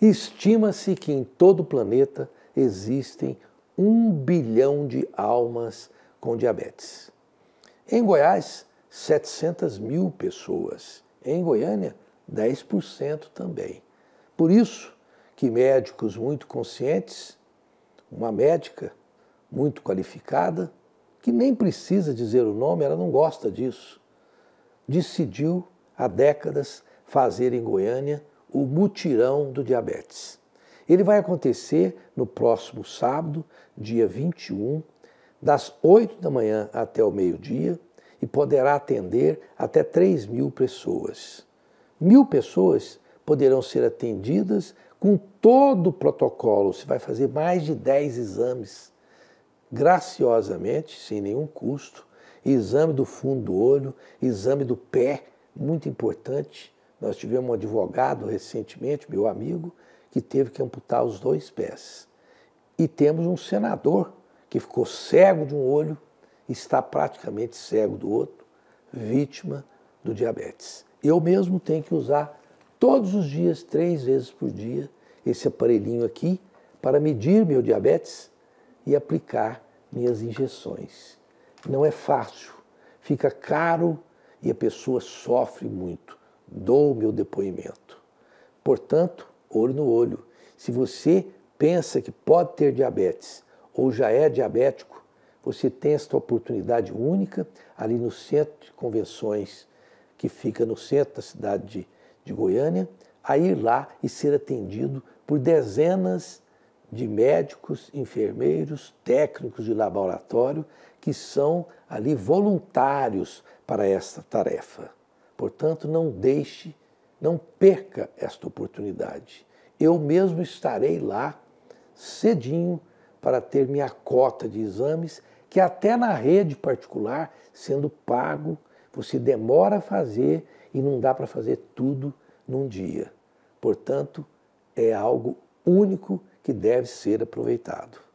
Estima-se que em todo o planeta existem um bilhão de almas com diabetes. Em Goiás, 700 mil pessoas. Em Goiânia, 10% também. Por isso que médicos muito conscientes, uma médica muito qualificada, que nem precisa dizer o nome, ela não gosta disso, decidiu há décadas fazer em Goiânia o mutirão do diabetes. Ele vai acontecer no próximo sábado, dia 21, das 8 da manhã até o meio-dia e poderá atender até 3 mil pessoas. Mil pessoas poderão ser atendidas com todo o protocolo. Você vai fazer mais de 10 exames, graciosamente, sem nenhum custo. Exame do fundo do olho, exame do pé, muito importante nós tivemos um advogado recentemente, meu amigo, que teve que amputar os dois pés. E temos um senador que ficou cego de um olho e está praticamente cego do outro, vítima do diabetes. Eu mesmo tenho que usar todos os dias, três vezes por dia, esse aparelhinho aqui para medir meu diabetes e aplicar minhas injeções. Não é fácil, fica caro e a pessoa sofre muito dou o meu depoimento. Portanto, olho no olho. Se você pensa que pode ter diabetes ou já é diabético, você tem esta oportunidade única ali no centro de convenções que fica no centro da cidade de, de Goiânia, a ir lá e ser atendido por dezenas de médicos, enfermeiros, técnicos de laboratório que são ali voluntários para esta tarefa. Portanto, não deixe, não perca esta oportunidade. Eu mesmo estarei lá cedinho para ter minha cota de exames, que até na rede particular, sendo pago, você demora a fazer e não dá para fazer tudo num dia. Portanto, é algo único que deve ser aproveitado.